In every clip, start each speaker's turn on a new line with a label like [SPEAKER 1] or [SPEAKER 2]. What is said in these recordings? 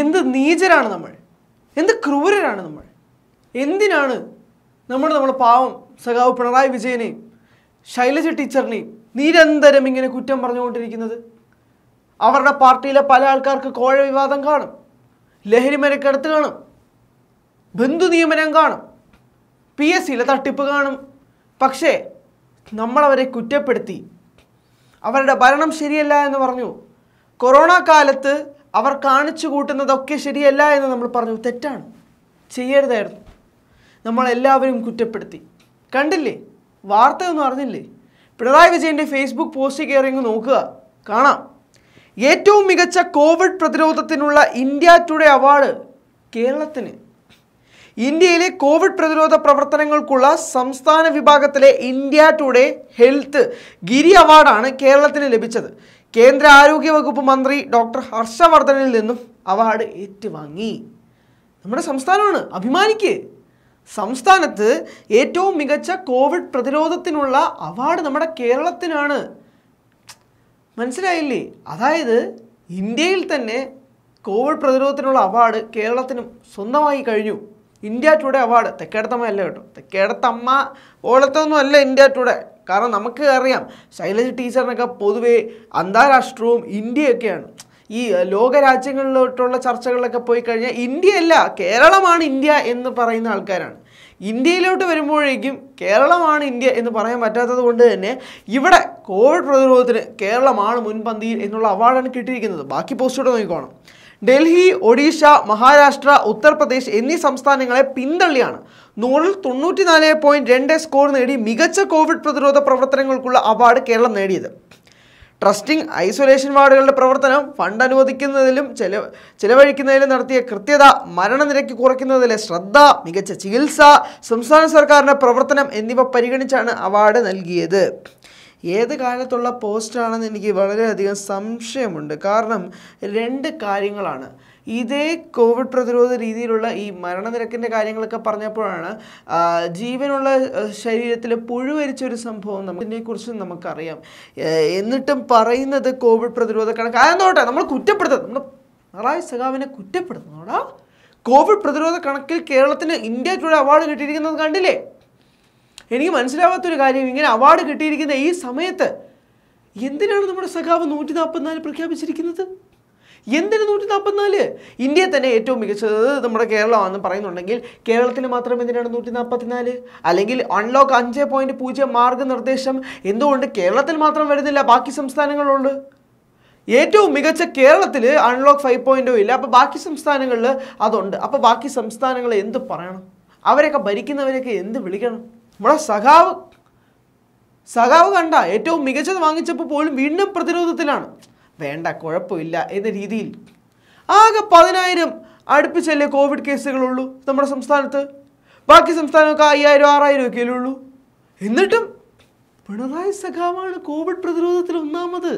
[SPEAKER 1] എന്ത് നീചരാണ് നമ്മൾ എന്ത് ക്രൂരരാണ് നമ്മൾ എന്തിനാണ് നമ്മൾ നമ്മൾ പാവം സഖാവ് പിണറായി വിജയനെയും ശൈലജ ടീച്ചറിനെയും നിരന്തരം ഇങ്ങനെ കുറ്റം പറഞ്ഞുകൊണ്ടിരിക്കുന്നത് അവരുടെ പാർട്ടിയിലെ പല ആൾക്കാർക്ക് കോഴ വിവാദം കാണും ലഹരി മരക്കടത്ത് കാണും ബന്ധു നിയമനം കാണും പി എസ് സിയിലെ തട്ടിപ്പ് കാണും പക്ഷേ നമ്മളവരെ കുറ്റപ്പെടുത്തി അവരുടെ ഭരണം ശരിയല്ല എന്ന് പറഞ്ഞു കൊറോണ കാലത്ത് അവർ കാണിച്ചു കൂട്ടുന്നതൊക്കെ ശരിയല്ല എന്ന് നമ്മൾ പറഞ്ഞു തെറ്റാണ് ചെയ്യരുതായിരുന്നു നമ്മളെല്ലാവരും കുറ്റപ്പെടുത്തി കണ്ടില്ലേ വാർത്തയൊന്നും അറിഞ്ഞില്ലേ പിണറായി വിജയൻ്റെ ഫേസ്ബുക്ക് പോസ്റ്റ് കയറി നോക്കുക കാണാം ഏറ്റവും മികച്ച കോവിഡ് പ്രതിരോധത്തിനുള്ള ഇന്ത്യ ടുഡേ അവാർഡ് കേരളത്തിന് ഇന്ത്യയിലെ കോവിഡ് പ്രതിരോധ പ്രവർത്തനങ്ങൾക്കുള്ള സംസ്ഥാന വിഭാഗത്തിലെ ഇന്ത്യ ടുഡേ ഹെൽത്ത് ഗിരി അവാർഡാണ് കേരളത്തിന് ലഭിച്ചത് കേന്ദ്ര ആരോഗ്യവകുപ്പ് മന്ത്രി ഡോക്ടർ ഹർഷവർദ്ധനിൽ നിന്നും അവാർഡ് ഏറ്റുവാങ്ങി നമ്മുടെ സംസ്ഥാനമാണ് അഭിമാനിക്ക് സംസ്ഥാനത്ത് ഏറ്റവും മികച്ച കോവിഡ് പ്രതിരോധത്തിനുള്ള അവാർഡ് നമ്മുടെ കേരളത്തിനാണ് മനസ്സിലായില്ലേ അതായത് ഇന്ത്യയിൽ തന്നെ കോവിഡ് പ്രതിരോധത്തിനുള്ള അവാർഡ് കേരളത്തിനും സ്വന്തമായി കഴിഞ്ഞു ഇന്ത്യ ടുഡേ അവാർഡ് തെക്കേടത്തമ്മ അല്ല കേട്ടോ തെക്കേടത്തമ്മ ഓളത്തൊന്നും അല്ല ഇന്ത്യ ടുഡേ കാരണം നമുക്ക് അറിയാം ശൈലജ ടീച്ചറിനൊക്കെ പൊതുവേ അന്താരാഷ്ട്രവും ഇന്ത്യയൊക്കെയാണ് ഈ ലോകരാജ്യങ്ങളിലോട്ടുള്ള ചർച്ചകളിലൊക്കെ പോയി കഴിഞ്ഞാൽ ഇന്ത്യയല്ല കേരളമാണ് ഇന്ത്യ എന്ന് പറയുന്ന ആൾക്കാരാണ് ഇന്ത്യയിലോട്ട് വരുമ്പോഴേക്കും കേരളമാണ് ഇന്ത്യ എന്ന് പറയാൻ പറ്റാത്തത് കൊണ്ട് തന്നെ ഇവിടെ കോവിഡ് പ്രതിരോധത്തിന് കേരളമാണ് മുൻപന്തിയിൽ എന്നുള്ള അവാർഡാണ് കിട്ടിയിരിക്കുന്നത് ബാക്കി പോസ്റ്റോടെ നോക്കിക്കോണം ഡൽഹി ഒഡീഷ മഹാരാഷ്ട്ര ഉത്തർപ്രദേശ് എന്നീ സംസ്ഥാനങ്ങളെ പിന്തള്ളിയാണ് നൂറിൽ നാല് പോയിന്റ് രണ്ട് സ്കോർ നേടി മികച്ച കോവിഡ് പ്രതിരോധ പ്രവർത്തനങ്ങൾക്കുള്ള അവാർഡ് കേരളം നേടിയത് ട്രസ്റ്റിംഗ് ഐസൊലേഷൻ വാർഡുകളുടെ പ്രവർത്തനം ഫണ്ട് അനുവദിക്കുന്നതിലും ചെല ചിലവഴിക്കുന്നതിലും നടത്തിയ കൃത്യത മരണനിരക്ക് കുറയ്ക്കുന്നതിലെ ശ്രദ്ധ മികച്ച ചികിത്സ സംസ്ഥാന സർക്കാരിൻ്റെ പ്രവർത്തനം എന്നിവ പരിഗണിച്ചാണ് അവാർഡ് നൽകിയത് ഏത് കാലത്തുള്ള പോസ്റ്റാണെന്ന് എനിക്ക് വളരെയധികം സംശയമുണ്ട് കാരണം രണ്ട് കാര്യങ്ങളാണ് ഇതേ കോവിഡ് പ്രതിരോധ രീതിയിലുള്ള ഈ മരണനിരക്കിൻ്റെ കാര്യങ്ങളൊക്കെ പറഞ്ഞപ്പോഴാണ് ജീവനുള്ള ശരീരത്തിൽ പുഴുവരിച്ചൊരു സംഭവം നമുക്കിനെക്കുറിച്ച് നമുക്കറിയാം എന്നിട്ടും പറയുന്നത് കോവിഡ് പ്രതിരോധ കണക്ക് ആയതോട്ടെ നമ്മൾ കുറ്റപ്പെടുത്തുന്നത് നമ്മൾ പിണറായി സഖാവിനെ കുറ്റപ്പെടുത്തുന്നോടാ കോവിഡ് പ്രതിരോധ കണക്കിൽ കേരളത്തിന് ഇന്ത്യയ്ക്കുള്ള അവാർഡ് കിട്ടിയിരിക്കുന്നത് കണ്ടില്ലേ എനിക്ക് മനസ്സിലാവാത്തൊരു കാര്യം ഇങ്ങനെ അവാർഡ് കിട്ടിയിരിക്കുന്ന ഈ സമയത്ത് എന്തിനാണ് നമ്മുടെ സഖാവ് നൂറ്റി നാൽപ്പത്തിനാല് പ്രഖ്യാപിച്ചിരിക്കുന്നത് എന്തിന് നൂറ്റി നാൽപ്പത്തിനാല് ഇന്ത്യയിൽ തന്നെ ഏറ്റവും മികച്ചത് നമ്മുടെ കേരളമാണെന്ന് പറയുന്നുണ്ടെങ്കിൽ കേരളത്തിന് മാത്രം എന്തിനാണ് നൂറ്റി നാൽപ്പത്തിനാല് അല്ലെങ്കിൽ അൺലോക്ക് അഞ്ച് പോയിൻറ്റ് പൂജ്യം മാർഗനിർദ്ദേശം എന്തുകൊണ്ട് കേരളത്തിൽ മാത്രം വരുന്നില്ല ബാക്കി സംസ്ഥാനങ്ങളുണ്ട് ഏറ്റവും മികച്ച കേരളത്തിൽ അൺലോക്ക് ഫൈവ് പോയിൻറ്റോ ഇല്ല അപ്പോൾ ബാക്കി സംസ്ഥാനങ്ങളിൽ അതുണ്ട് അപ്പോൾ ബാക്കി സംസ്ഥാനങ്ങൾ എന്ത് പറയണം അവരെയൊക്കെ ഭരിക്കുന്നവരൊക്കെ എന്ത് വിളിക്കണം നമ്മുടെ സഖാവ് സഖാവ് കണ്ട ഏറ്റവും മികച്ചത് വാങ്ങിച്ചപ്പോൾ പോലും വീണ്ടും പ്രതിരോധത്തിലാണ് വേണ്ട കുഴപ്പമില്ല എന്ന രീതിയിൽ ആകെ പതിനായിരം അടുപ്പിച്ചല്ലേ കോവിഡ് കേസുകളുള്ളൂ നമ്മുടെ സംസ്ഥാനത്ത് ബാക്കി സംസ്ഥാനമൊക്കെ അയ്യായിരം ആറായിരം ഒക്കെ ഉള്ളൂ എന്നിട്ടും പിണറായി സഖാവാണ് കോവിഡ് പ്രതിരോധത്തിൽ ഒന്നാമത്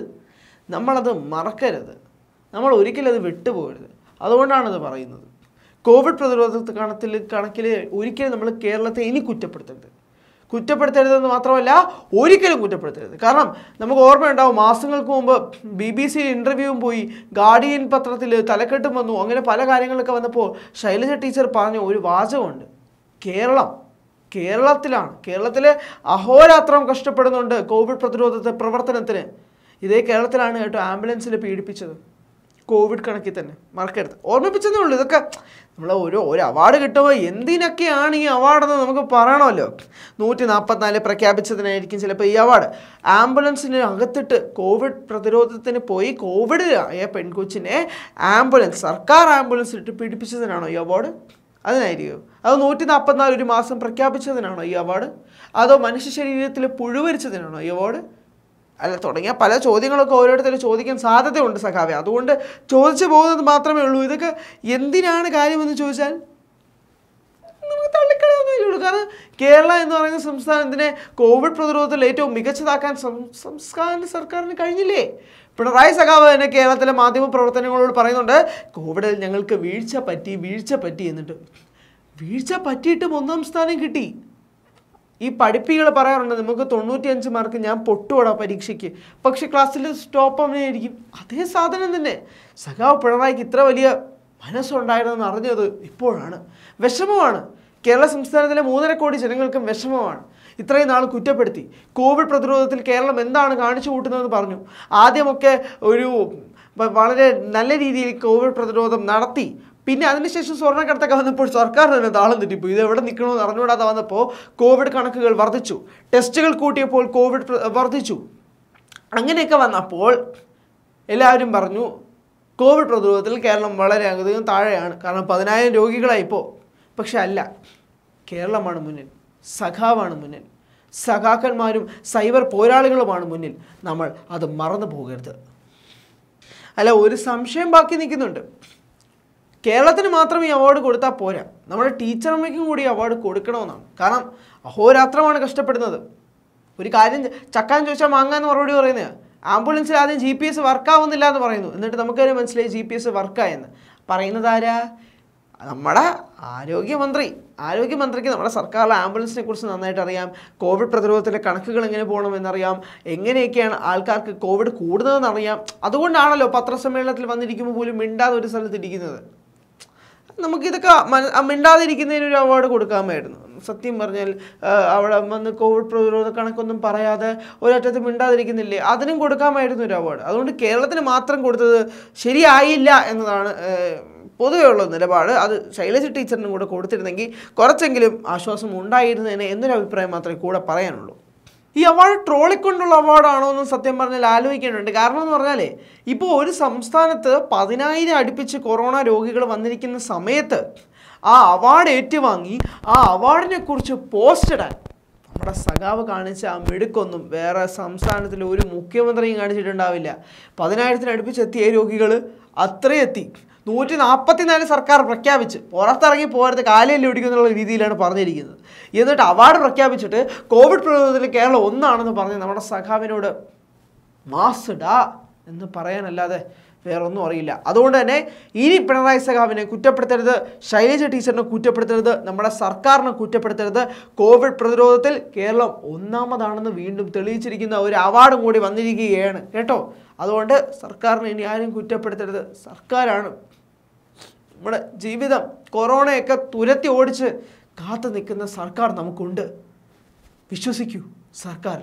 [SPEAKER 1] നമ്മളത് മറക്കരുത് നമ്മൾ ഒരിക്കലും അത് വിട്ടുപോകരുത് അതുകൊണ്ടാണ് അത് പറയുന്നത് കോവിഡ് പ്രതിരോധ കണത്തിൽ കണക്കിൽ ഒരിക്കലും നമ്മൾ കേരളത്തെ ഇനി കുറ്റപ്പെടുത്തരുത് കുറ്റപ്പെടുത്തരുതെന്ന് മാത്രമല്ല ഒരിക്കലും കുറ്റപ്പെടുത്തരുത് കാരണം നമുക്ക് ഓർമ്മയുണ്ടാവും മാസങ്ങൾക്ക് മുമ്പ് ബി ബി സി ഇൻ്റർവ്യൂവും പോയി ഗാർഡിയൻ പത്രത്തിൽ തലക്കെട്ടും വന്നു അങ്ങനെ പല കാര്യങ്ങളൊക്കെ വന്നപ്പോൾ ശൈലജ ടീച്ചർ പറഞ്ഞ ഒരു വാചകമുണ്ട് കേരളം കേരളത്തിലാണ് കേരളത്തിലെ അഹോരാത്രം കഷ്ടപ്പെടുന്നുണ്ട് കോവിഡ് പ്രതിരോധത്തെ പ്രവർത്തനത്തിന് ഇതേ കേരളത്തിലാണ് കേട്ടോ ആംബുലൻസിൽ പീഡിപ്പിച്ചത് കോവിഡ് കണക്കിൽ തന്നെ മറക്കരുത് ഓർമ്മിപ്പിച്ചതേ ഉള്ളൂ ഇതൊക്കെ നമ്മൾ ഒരു ഒരു അവാർഡ് കിട്ടുമ്പോൾ എന്തിനൊക്കെയാണ് ഈ അവാർഡെന്ന് നമുക്ക് പറയണമല്ലോ നൂറ്റി നാൽപ്പത്തിനാല് പ്രഖ്യാപിച്ചതിനായിരിക്കും ചിലപ്പോൾ ഈ അവാർഡ് ആംബുലൻസിന് അകത്തിട്ട് കോവിഡ് പ്രതിരോധത്തിന് പോയി കോവിഡ് ആയ പെൺകൊച്ചിനെ ആംബുലൻസ് സർക്കാർ ആംബുലൻസ് ഇട്ട് പിടിപ്പിച്ചതിനാണോ ഈ അവാർഡ് അതിനായിരിക്കും അത് നൂറ്റി നാൽപ്പത്തിനാല് ഒരു മാസം പ്രഖ്യാപിച്ചതിനാണോ ഈ അവാർഡ് അതോ മനുഷ്യ ശരീരത്തിൽ പുഴുവരിച്ചതിനാണോ ഈ അവാർഡ് അല്ല തുടങ്ങിയ പല ചോദ്യങ്ങളൊക്കെ ഓരോരുത്തരും ചോദിക്കാൻ സാധ്യതയുണ്ട് സഖാവെ അതുകൊണ്ട് ചോദിച്ചു പോകുന്നത് മാത്രമേ ഉള്ളൂ ഇതൊക്കെ എന്തിനാണ് കാര്യമെന്ന് ചോദിച്ചാൽ നമുക്ക് തള്ളിക്കളയൊന്നുമില്ലുള്ളൂ കാരണം കേരള എന്ന് പറയുന്ന സംസ്ഥാനത്തിനെ കോവിഡ് പ്രതിരോധത്തിൽ ഏറ്റവും മികച്ചതാക്കാൻ സംസ്ഥാന സർക്കാരിന് കഴിഞ്ഞില്ലേ പിണറായി സഖാവ് തന്നെ കേരളത്തിലെ മാധ്യമ പ്രവർത്തനങ്ങളോട് പറയുന്നുണ്ട് കോവിഡിൽ ഞങ്ങൾക്ക് വീഴ്ച പറ്റി വീഴ്ച പറ്റി എന്നിട്ട് വീഴ്ച പറ്റിയിട്ടും ഒന്നാം സ്ഥാനം കിട്ടി ഈ പഠിപ്പികൾ പറയാറുണ്ട് നമുക്ക് അഞ്ച് മാർക്ക് ഞാൻ പൊട്ടുവിടാം പരീക്ഷയ്ക്ക് പക്ഷെ ക്ലാസ്സിൽ സ്റ്റോപ്പ് അവനായിരിക്കും അതേ സാധനം തന്നെ സഖാവ് പിണറായിക്ക് ഇത്ര വലിയ മനസ്സുണ്ടായിരുന്നെന്ന് അറിഞ്ഞത് ഇപ്പോഴാണ് വിഷമമാണ് കേരള സംസ്ഥാനത്തിലെ മൂന്നര കോടി ജനങ്ങൾക്കും വിഷമമാണ് ഇത്രയും നാൾ കുറ്റപ്പെടുത്തി കോവിഡ് പ്രതിരോധത്തിൽ കേരളം എന്താണ് കാണിച്ചു കൂട്ടുന്നതെന്ന് പറഞ്ഞു ആദ്യമൊക്കെ ഒരു വളരെ നല്ല രീതിയിൽ കോവിഡ് പ്രതിരോധം നടത്തി പിന്നെ അതിനുശേഷം സ്വർണ്ണക്കടത്തൊക്കെ വന്നപ്പോൾ സർക്കാർ തന്നെ താളം തെറ്റിപ്പോയി ഇത് എവിടെ നിൽക്കണമെന്ന് അറിഞ്ഞുകൂടാതെ വന്നപ്പോൾ കോവിഡ് കണക്കുകൾ വർദ്ധിച്ചു ടെസ്റ്റുകൾ കൂട്ടിയപ്പോൾ കോവിഡ് വർദ്ധിച്ചു അങ്ങനെയൊക്കെ വന്നപ്പോൾ എല്ലാവരും പറഞ്ഞു കോവിഡ് പ്രതിരോധത്തിൽ കേരളം വളരെ അധികം താഴെയാണ് കാരണം പതിനായിരം രോഗികളായിപ്പോൾ പക്ഷെ അല്ല കേരളമാണ് മുന്നിൽ സഖാവാണ് മുന്നിൽ സഖാക്കന്മാരും സൈബർ പോരാളികളുമാണ് മുന്നിൽ നമ്മൾ അത് മറന്നു പോകരുത് അല്ല ഒരു സംശയം ബാക്കി നിൽക്കുന്നുണ്ട് കേരളത്തിന് മാത്രം ഈ അവാർഡ് കൊടുത്താൽ പോരാ നമ്മുടെ ടീച്ചർമ്മയ്ക്കും കൂടി അവാർഡ് കൊടുക്കണമെന്നാണ് കാരണം അഹോരാത്രമാണ് കഷ്ടപ്പെടുന്നത് ഒരു കാര്യം ചക്കാൻ ചോദിച്ചാൽ മാങ്ങാന്ന് മറുപടി പറയുന്നത് ആംബുലൻസിൽ ആദ്യം ജി പി എസ് വർക്കാവുന്നില്ല എന്ന് പറയുന്നു എന്നിട്ട് നമുക്ക് മനസ്സിലായി ജി പി എസ് വർക്കായെന്ന് പറയുന്നത് ആരാ നമ്മുടെ ആരോഗ്യമന്ത്രി ആരോഗ്യമന്ത്രിക്ക് നമ്മുടെ സർക്കാരിലെ ആംബുലൻസിനെ കുറിച്ച് നന്നായിട്ട് അറിയാം കോവിഡ് പ്രതിരോധത്തിലെ കണക്കുകൾ എങ്ങനെ പോകണമെന്നറിയാം എങ്ങനെയൊക്കെയാണ് ആൾക്കാർക്ക് കോവിഡ് കൂടുന്നതെന്നറിയാം അതുകൊണ്ടാണല്ലോ പത്രസമ്മേളനത്തിൽ വന്നിരിക്കുമ്പോൾ പോലും മിണ്ടാതെ ഒരു സ്ഥലത്തിരിക്കുന്നത് നമുക്കിതൊക്കെ മിണ്ടാതിരിക്കുന്നതിന് ഒരു അവാർഡ് കൊടുക്കാമായിരുന്നു സത്യം പറഞ്ഞാൽ അവിടെ വന്ന് കോവിഡ് പ്രതിരോധ കണക്കൊന്നും പറയാതെ ഒരറ്റത്ത് മിണ്ടാതിരിക്കുന്നില്ലേ അതിനും കൊടുക്കാമായിരുന്നു ഒരു അവാർഡ് അതുകൊണ്ട് കേരളത്തിന് മാത്രം കൊടുത്തത് ശരിയായില്ല എന്നതാണ് പൊതുവെയുള്ള നിലപാട് അത് ശൈലജ ടീച്ചറിനും കൂടെ കൊടുത്തിരുന്നെങ്കിൽ കുറച്ചെങ്കിലും ആശ്വാസം ഉണ്ടായിരുന്നതിന് എന്നൊരു അഭിപ്രായം മാത്രമേ കൂടെ പറയാനുള്ളൂ ഈ അവാർഡ് ട്രോളിക്കൊണ്ടുള്ള അവാർഡാണോ എന്ന് സത്യം പറഞ്ഞാൽ ആലോചിക്കേണ്ടതുണ്ട് കാരണം എന്ന് പറഞ്ഞാൽ ഇപ്പോൾ ഒരു സംസ്ഥാനത്ത് പതിനായിരം അടുപ്പിച്ച് കൊറോണ രോഗികൾ വന്നിരിക്കുന്ന സമയത്ത് ആ അവാർഡ് ഏറ്റുവാങ്ങി ആ അവാർഡിനെ കുറിച്ച് പോസ്റ്റിടാൻ നമ്മുടെ സഖാവ് കാണിച്ച ആ മിടുക്കൊന്നും വേറെ സംസ്ഥാനത്തിൽ ഒരു മുഖ്യമന്ത്രിയും കാണിച്ചിട്ടുണ്ടാവില്ല പതിനായിരത്തിന് അടുപ്പിച്ചെത്തിയ രോഗികൾ അത്രയെത്തി നൂറ്റി നാൽപ്പത്തിനാല് സർക്കാർ പ്രഖ്യാപിച്ച് പുറത്തിറങ്ങി പോകരുത് കാലിൽ ഒടിക്കുന്നുള്ള രീതിയിലാണ് പറഞ്ഞിരിക്കുന്നത് എന്നിട്ട് അവാർഡ് പ്രഖ്യാപിച്ചിട്ട് കോവിഡ് പ്രതിരോധത്തിൽ കേരളം ഒന്നാണെന്ന് പറഞ്ഞ് നമ്മുടെ സഖാവിനോട് മാസ്ഡാ എന്ന് പറയാനല്ലാതെ വേറൊന്നും അറിയില്ല അതുകൊണ്ട് തന്നെ ഇനി പിണറായി സഖാവിനെ കുറ്റപ്പെടുത്തരുത് ശൈലജ ടീച്ചറിനെ കുറ്റപ്പെടുത്തരുത് നമ്മുടെ സർക്കാരിനെ കുറ്റപ്പെടുത്തരുത് കോവിഡ് പ്രതിരോധത്തിൽ കേരളം ഒന്നാമതാണെന്ന് വീണ്ടും തെളിയിച്ചിരിക്കുന്ന ഒരു അവാർഡും കൂടി വന്നിരിക്കുകയാണ് കേട്ടോ അതുകൊണ്ട് സർക്കാരിനെ ഇനി ആരും കുറ്റപ്പെടുത്തരുത് സർക്കാരാണ് നമ്മുടെ ജീവിതം കൊറോണയൊക്കെ തുരത്തി ഓടിച്ച് കാത്തു നിൽക്കുന്ന സർക്കാർ നമുക്കുണ്ട് വിശ്വസിക്കൂ സർക്കാർ